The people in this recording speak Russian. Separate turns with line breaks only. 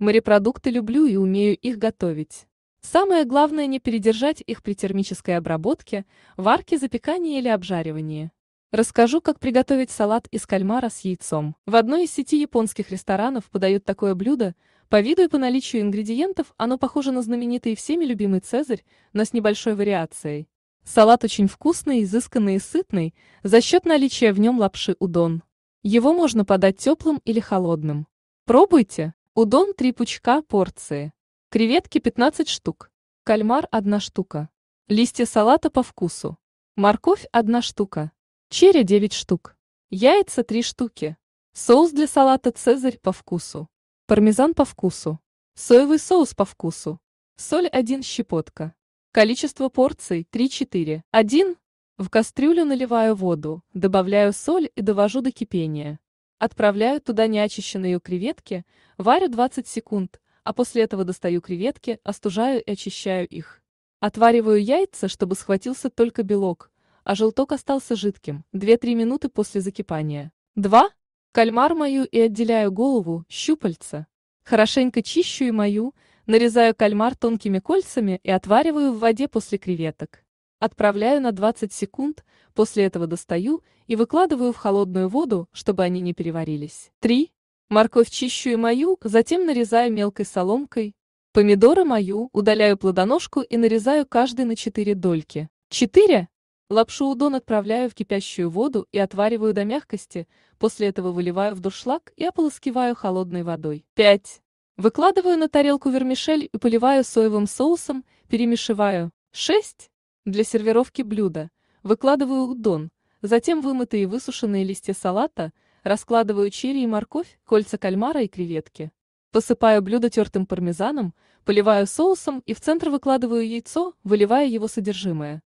Морепродукты люблю и умею их готовить. Самое главное не передержать их при термической обработке, варке, запекании или обжаривании. Расскажу, как приготовить салат из кальмара с яйцом. В одной из сети японских ресторанов подают такое блюдо, по виду и по наличию ингредиентов оно похоже на знаменитый всеми любимый цезарь, но с небольшой вариацией. Салат очень вкусный, изысканный и сытный, за счет наличия в нем лапши удон. Его можно подать теплым или холодным. Пробуйте! Удон 3 пучка порции. Креветки 15 штук. Кальмар 1 штука. Листья салата по вкусу. Морковь 1 штука. Черри 9 штук. Яйца 3 штуки. Соус для салата «Цезарь» по вкусу. Пармезан по вкусу. Соевый соус по вкусу. Соль 1 щепотка. Количество порций 3-4. 1. В кастрюлю наливаю воду, добавляю соль и довожу до кипения. Отправляю туда неочищенные креветки, варю 20 секунд, а после этого достаю креветки, остужаю и очищаю их. Отвариваю яйца, чтобы схватился только белок, а желток остался жидким, 2-3 минуты после закипания. 2. Кальмар мою и отделяю голову, щупальца. Хорошенько чищу и мою, нарезаю кальмар тонкими кольцами и отвариваю в воде после креветок. Отправляю на 20 секунд, после этого достаю и выкладываю в холодную воду, чтобы они не переварились. 3. Морковь чищу и мою, затем нарезаю мелкой соломкой. Помидоры мою, удаляю плодоножку и нарезаю каждый на 4 дольки. 4. Лапшу удон отправляю в кипящую воду и отвариваю до мягкости, после этого выливаю в дуршлаг и ополоскиваю холодной водой. 5. Выкладываю на тарелку вермишель и поливаю соевым соусом, перемешиваю. 6. Для сервировки блюда выкладываю удон, затем вымытые и высушенные листья салата, раскладываю черри и морковь, кольца кальмара и креветки. Посыпаю блюдо тертым пармезаном, поливаю соусом и в центр выкладываю яйцо, выливая его содержимое.